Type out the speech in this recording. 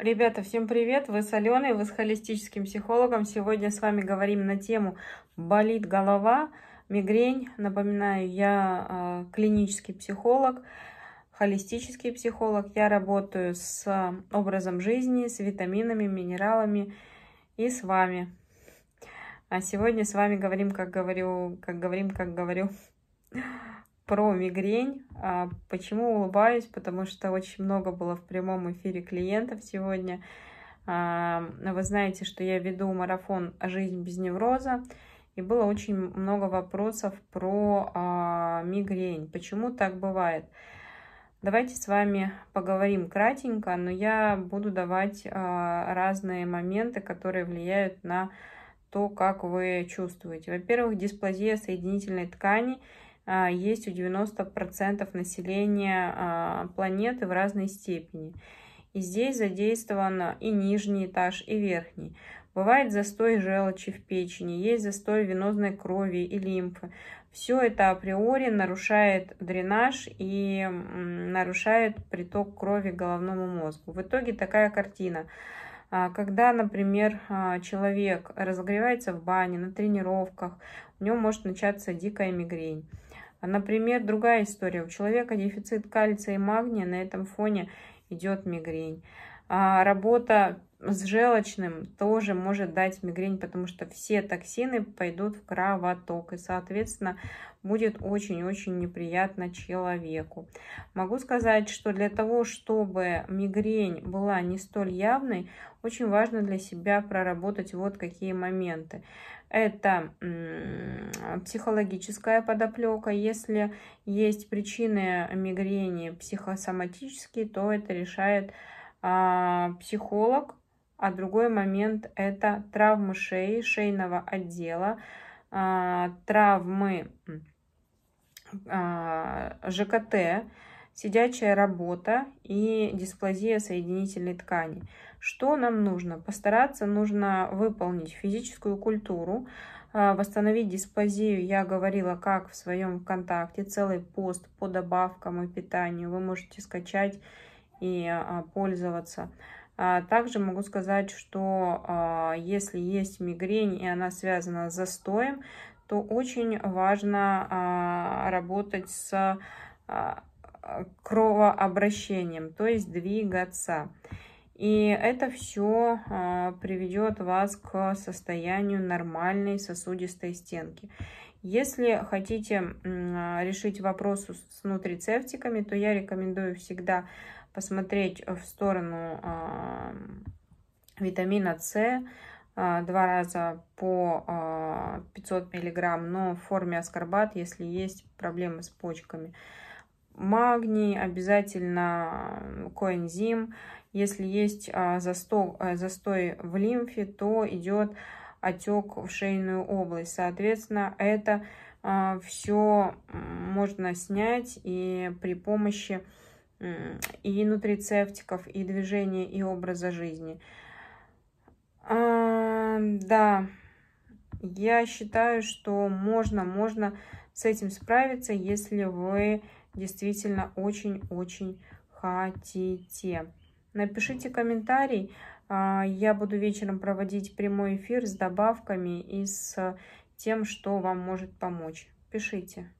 Ребята, всем привет! Вы с Аленой, вы с холистическим психологом. Сегодня с вами говорим на тему «Болит голова, мигрень». Напоминаю, я а, клинический психолог, холистический психолог. Я работаю с образом жизни, с витаминами, минералами и с вами. А сегодня с вами говорим, как говорю, как говорим, как говорю про мигрень. А, почему улыбаюсь? Потому что очень много было в прямом эфире клиентов сегодня. А, вы знаете, что я веду марафон «Жизнь без невроза», и было очень много вопросов про а, мигрень. Почему так бывает? Давайте с вами поговорим кратенько, но я буду давать разные моменты, которые влияют на то, как вы чувствуете. Во-первых, дисплазия соединительной ткани – а, есть у 90% населения а, планеты в разной степени. И здесь задействован и нижний этаж, и верхний. Бывает застой желчи в печени, есть застой венозной крови и лимфы. Все это априори нарушает дренаж и нарушает приток крови головному мозгу. В итоге такая картина. А, когда, например, человек разогревается в бане, на тренировках, у него может начаться дикая мигрень. А, например, другая история. У человека дефицит кальция и магния, на этом фоне идет мигрень. А работа с желчным тоже может дать мигрень, потому что все токсины пойдут в кровоток, и, соответственно, будет очень-очень неприятно человеку. Могу сказать, что для того, чтобы мигрень была не столь явной, очень важно для себя проработать вот какие моменты это психологическая подоплека. Если есть причины мигрени психосоматические, то это решает а, психолог. А другой момент это травмы шеи, шейного отдела, а, травмы а, ЖКТ, сидячая работа и дисплазия соединительной ткани. Что нам нужно? Постараться нужно выполнить физическую культуру, а, восстановить дисплазию, я говорила, как в своем ВКонтакте, целый пост по добавкам и питанию вы можете скачать и а, пользоваться. А, также могу сказать, что если есть мигрень и она связана с застоем, то очень важно работать с кровообращением, то есть двигаться. И это все а, приведет вас к состоянию нормальной сосудистой стенки. Если хотите решить вопрос с нутрицептиками, то я рекомендую всегда посмотреть в сторону а, витамина С, а, два раза по 500 миллиграмм, но в форме аскорбат, если есть проблемы с почками магний, обязательно коэнзим. Если есть а, застой, э, застой в лимфе, то идет отек в шейную область. Соответственно, это а, все можно снять и при помощи и нутрицептиков, и движения, и образа жизни. А, да, я считаю, что можно, можно с этим справиться, если вы действительно очень-очень хотите. Напишите комментарий. А, я буду вечером проводить прямой эфир с добавками и с тем, что вам может помочь. Пишите.